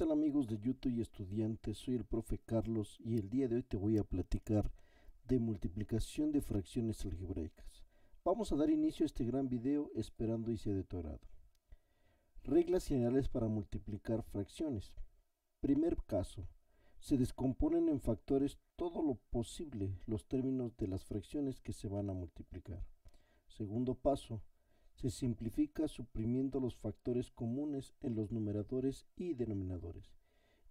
tal amigos de YouTube y estudiantes? Soy el profe Carlos y el día de hoy te voy a platicar de multiplicación de fracciones algebraicas. Vamos a dar inicio a este gran video esperando y sea de tu agrado. Reglas generales para multiplicar fracciones. Primer caso. Se descomponen en factores todo lo posible los términos de las fracciones que se van a multiplicar. Segundo paso se simplifica suprimiendo los factores comunes en los numeradores y denominadores.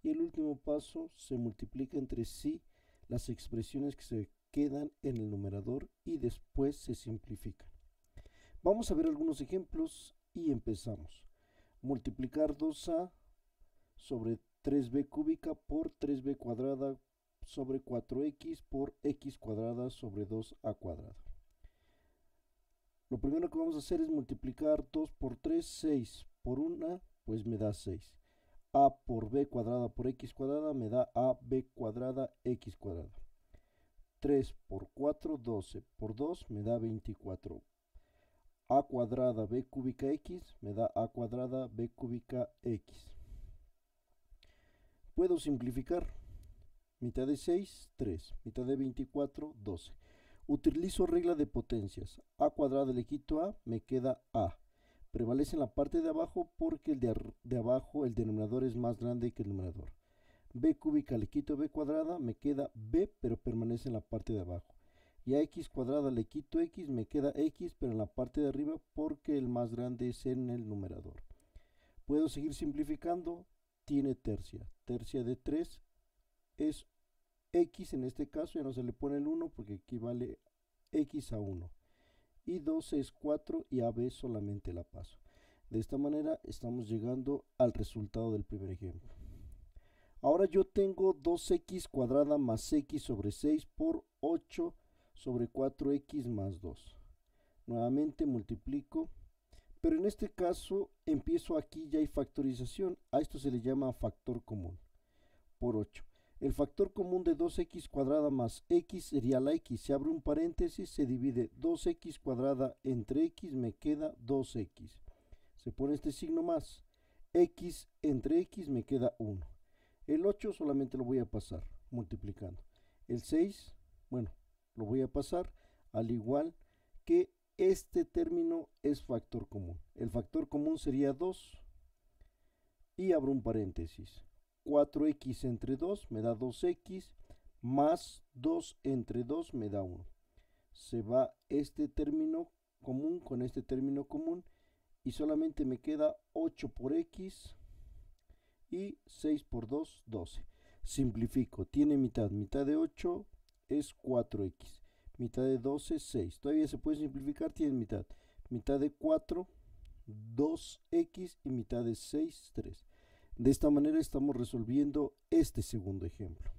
Y el último paso se multiplica entre sí las expresiones que se quedan en el numerador y después se simplifican. Vamos a ver algunos ejemplos y empezamos. Multiplicar 2a sobre 3b cúbica por 3b cuadrada sobre 4x por x cuadrada sobre 2a cuadrada. Lo primero que vamos a hacer es multiplicar 2 por 3, 6 por 1, pues me da 6. A por B cuadrada por X cuadrada me da AB cuadrada X cuadrada. 3 por 4, 12 por 2 me da 24. A cuadrada B cúbica X me da A cuadrada B cúbica X. Puedo simplificar. Mitad de 6, 3. Mitad de 24, 12. Utilizo regla de potencias. A cuadrada le quito A, me queda A. Prevalece en la parte de abajo porque el de, abajo, el denominador es más grande que el numerador. B cúbica le quito B cuadrada, me queda B, pero permanece en la parte de abajo. Y a X cuadrada le quito X, me queda X, pero en la parte de arriba porque el más grande es en el numerador. Puedo seguir simplificando. Tiene tercia. Tercia de 3 es x en este caso ya no se le pone el 1 porque equivale x a 1 y 2 es 4 y a b solamente la paso de esta manera estamos llegando al resultado del primer ejemplo ahora yo tengo 2x cuadrada más x sobre 6 por 8 sobre 4x más 2 nuevamente multiplico pero en este caso empiezo aquí ya hay factorización a esto se le llama factor común por 8 el factor común de 2x cuadrada más x sería la x. Se abre un paréntesis, se divide 2x cuadrada entre x, me queda 2x. Se pone este signo más. x entre x me queda 1. El 8 solamente lo voy a pasar multiplicando. El 6, bueno, lo voy a pasar al igual que este término es factor común. El factor común sería 2 y abro un paréntesis. 4x entre 2 me da 2x, más 2 entre 2 me da 1. Se va este término común con este término común y solamente me queda 8 por x y 6 por 2, 12. Simplifico, tiene mitad, mitad de 8 es 4x, mitad de 12 es 6. Todavía se puede simplificar, tiene mitad, mitad de 4, 2x y mitad de 6, 3. De esta manera estamos resolviendo este segundo ejemplo.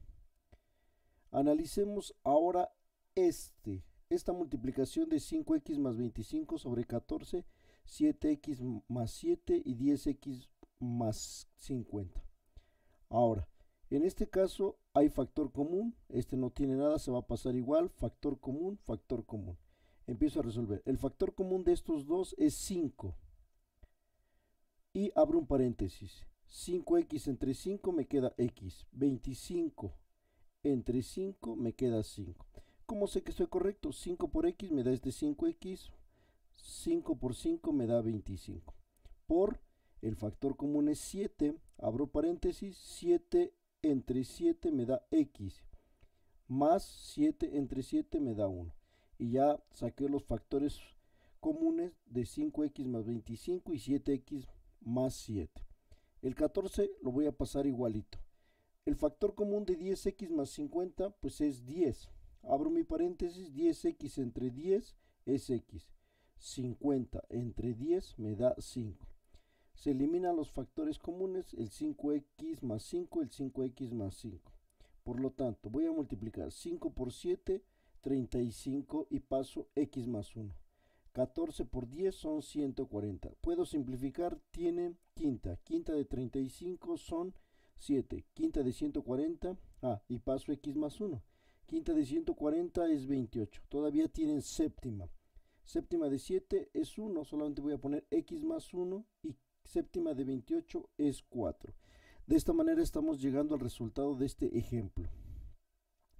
Analicemos ahora este, esta multiplicación de 5x más 25 sobre 14, 7x más 7 y 10x más 50. Ahora, en este caso hay factor común, este no tiene nada, se va a pasar igual, factor común, factor común. Empiezo a resolver. El factor común de estos dos es 5. Y abro un paréntesis. 5x entre 5 me queda x. 25 entre 5 me queda 5. ¿Cómo sé que estoy correcto? 5 por x me da este 5x. 5 por 5 me da 25. Por el factor común es 7. Abro paréntesis. 7 entre 7 me da x. Más 7 entre 7 me da 1. Y ya saqué los factores comunes de 5x más 25 y 7x más 7. El 14 lo voy a pasar igualito. El factor común de 10x más 50 pues es 10. Abro mi paréntesis, 10x entre 10 es x. 50 entre 10 me da 5. Se eliminan los factores comunes, el 5x más 5, el 5x más 5. Por lo tanto, voy a multiplicar 5 por 7, 35 y paso x más 1. 14 por 10 son 140. Puedo simplificar, tiene quinta. Quinta de 35 son 7. Quinta de 140, ah, y paso x más 1. Quinta de 140 es 28. Todavía tienen séptima. Séptima de 7 es 1, solamente voy a poner x más 1 y séptima de 28 es 4. De esta manera estamos llegando al resultado de este ejemplo.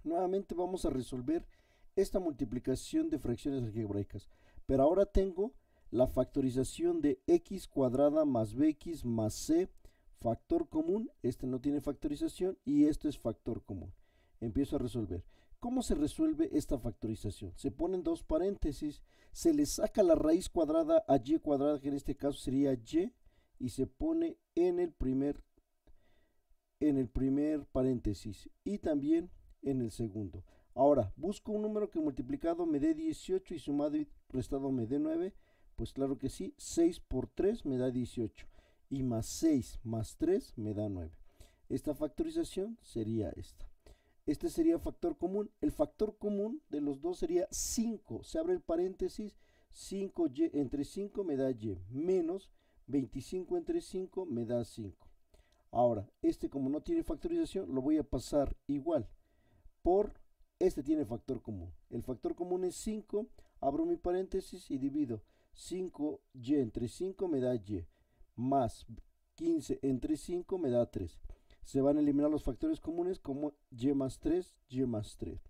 Nuevamente vamos a resolver esta multiplicación de fracciones algebraicas. Pero ahora tengo la factorización de x cuadrada más bx más c factor común. Este no tiene factorización y esto es factor común. Empiezo a resolver. ¿Cómo se resuelve esta factorización? Se ponen dos paréntesis, se le saca la raíz cuadrada a y cuadrada, que en este caso sería y, y se pone en el primer en el primer paréntesis y también en el segundo. Ahora, busco un número que multiplicado me dé 18 y sumado y restado me dé 9. Pues claro que sí, 6 por 3 me da 18 y más 6 más 3 me da 9. Esta factorización sería esta. Este sería factor común. El factor común de los dos sería 5. Se abre el paréntesis, 5y entre 5 me da y, menos 25 entre 5 me da 5. Ahora, este como no tiene factorización, lo voy a pasar igual por este tiene factor común. El factor común es 5, abro mi paréntesis y divido 5y entre 5 me da y, más 15 entre 5 me da 3. Se van a eliminar los factores comunes como y más 3, y más 3.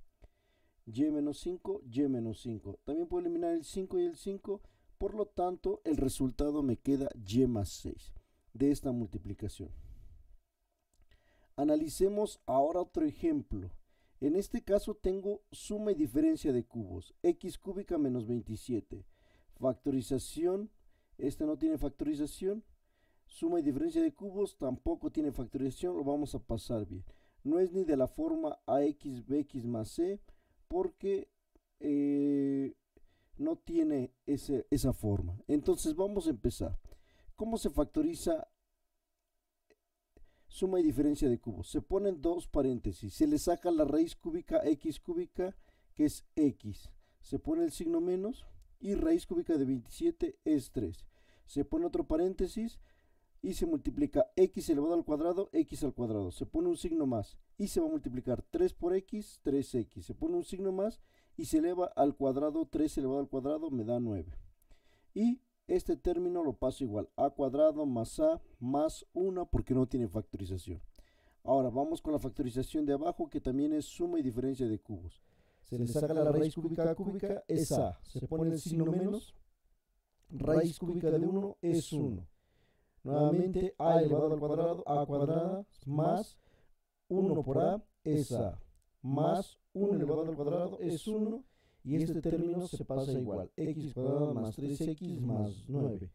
y menos 5, y menos 5. También puedo eliminar el 5 y el 5, por lo tanto el resultado me queda y más 6 de esta multiplicación. Analicemos ahora otro ejemplo en este caso tengo suma y diferencia de cubos, x cúbica menos 27. Factorización, este no tiene factorización. Suma y diferencia de cubos tampoco tiene factorización, lo vamos a pasar bien. No es ni de la forma ax, bx más c, porque eh, no tiene esa forma. Entonces vamos a empezar. ¿Cómo se factoriza suma y diferencia de cubos. Se ponen dos paréntesis, se le saca la raíz cúbica x cúbica, que es x. Se pone el signo menos y raíz cúbica de 27 es 3. Se pone otro paréntesis y se multiplica x elevado al cuadrado, x al cuadrado. Se pone un signo más y se va a multiplicar 3 por x, 3x. Se pone un signo más y se eleva al cuadrado, 3 elevado al cuadrado me da 9. Y este término lo paso igual, a cuadrado más a más 1 porque no tiene factorización. Ahora vamos con la factorización de abajo que también es suma y diferencia de cubos. Se, le saca la raíz cúbica a cúbica, es a. Se pone el signo menos, raíz cúbica de 1 es 1. Nuevamente a elevado al cuadrado, a cuadrada más 1 por a es a. Más 1 elevado al cuadrado es 1 y este término se pasa igual, x cuadrado más 3x más 9.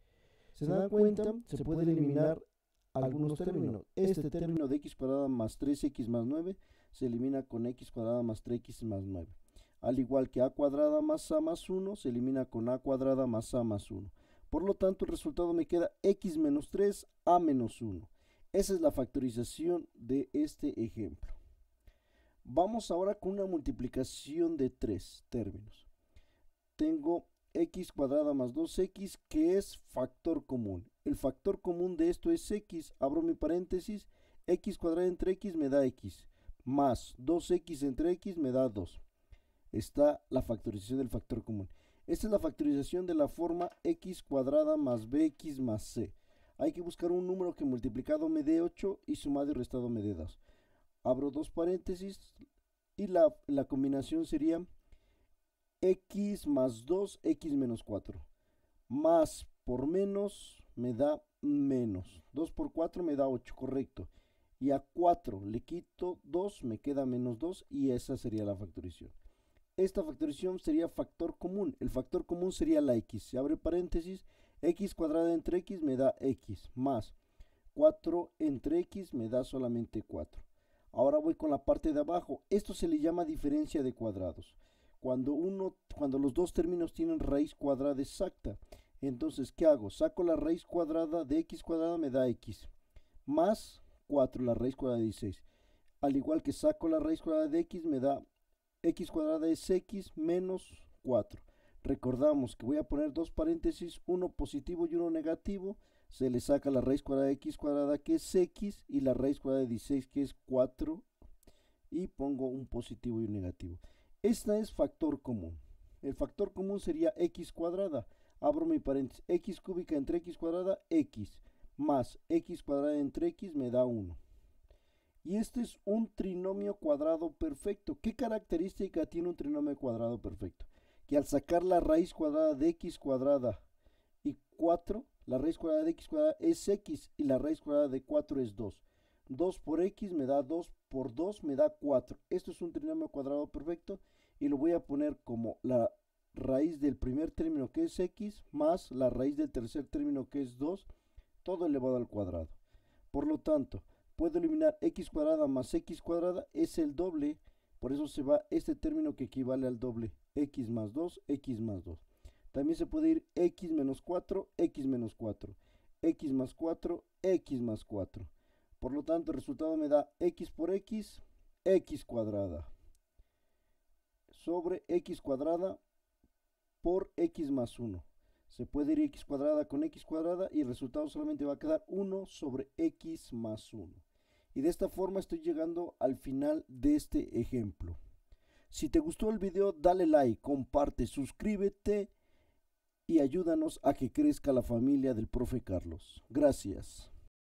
Se dan cuenta, se puede eliminar algunos términos. Este término de x cuadrada más 3x más 9 se elimina con x cuadrada más 3x más 9. Al igual que a cuadrada más a más 1 se elimina con a cuadrada más a más 1. Por lo tanto, el resultado me queda x menos 3 a menos 1. Esa es la factorización de este ejemplo. Vamos ahora con una multiplicación de tres términos. Tengo x cuadrada más 2x que es factor común. El factor común de esto es x. Abro mi paréntesis. x cuadrada entre x me da x. Más 2x entre x me da 2. Está la factorización del factor común. Esta es la factorización de la forma x cuadrada más bx más c. Hay que buscar un número que multiplicado me dé 8 y sumado y restado me dé 2 abro dos paréntesis y la, combinación sería x más 2, x menos 4. Más por menos me da menos. 2 por 4 me da 8, correcto. Y a 4 le quito 2, me queda menos 2 y esa sería la factorización. Esta factorización sería factor común. El factor común sería la x. Se abre paréntesis, x cuadrada entre x me da x, más 4 entre x me da solamente 4. Ahora voy con la parte de abajo. Esto se le llama diferencia de cuadrados. Cuando, uno, cuando los dos términos tienen raíz cuadrada exacta. Entonces, ¿qué hago? Saco la raíz cuadrada de x cuadrada me da x. Más 4, la raíz cuadrada de 16. Al igual que saco la raíz cuadrada de x me da x cuadrada es x menos 4. Recordamos que voy a poner dos paréntesis, uno positivo y uno negativo se le saca la raíz cuadrada de x cuadrada que es x y la raíz cuadrada de 16 que es 4 y pongo un positivo y un negativo. Esta es factor común. El factor común sería x cuadrada. Abro mi paréntesis. x cúbica entre x cuadrada, x. Más x cuadrada entre x me da 1. Y este es un trinomio cuadrado perfecto. ¿Qué característica tiene un trinomio cuadrado perfecto? Que al sacar la raíz cuadrada de x cuadrada la raíz cuadrada de x cuadrada es x y la raíz cuadrada de 4 es 2. 2 por x me da 2, por 2 me da 4. Esto es un trinomio cuadrado perfecto y lo voy a poner como la raíz del primer término que es x más la raíz del tercer término que es 2, todo elevado al cuadrado. Por lo tanto, puedo eliminar x cuadrada más x cuadrada es el doble, por eso se va este término que equivale al doble, x más 2, x más 2. También se puede ir x menos 4, x menos 4, x más 4, x más 4. Por lo tanto, el resultado me da x por x, x cuadrada. Sobre x cuadrada por x más 1. Se puede ir x cuadrada con x cuadrada y el resultado solamente va a quedar 1 sobre x más 1. Y de esta forma estoy llegando al final de este ejemplo. Si te gustó el video, dale like, comparte, suscríbete y ayúdanos a que crezca la familia del profe Carlos. Gracias.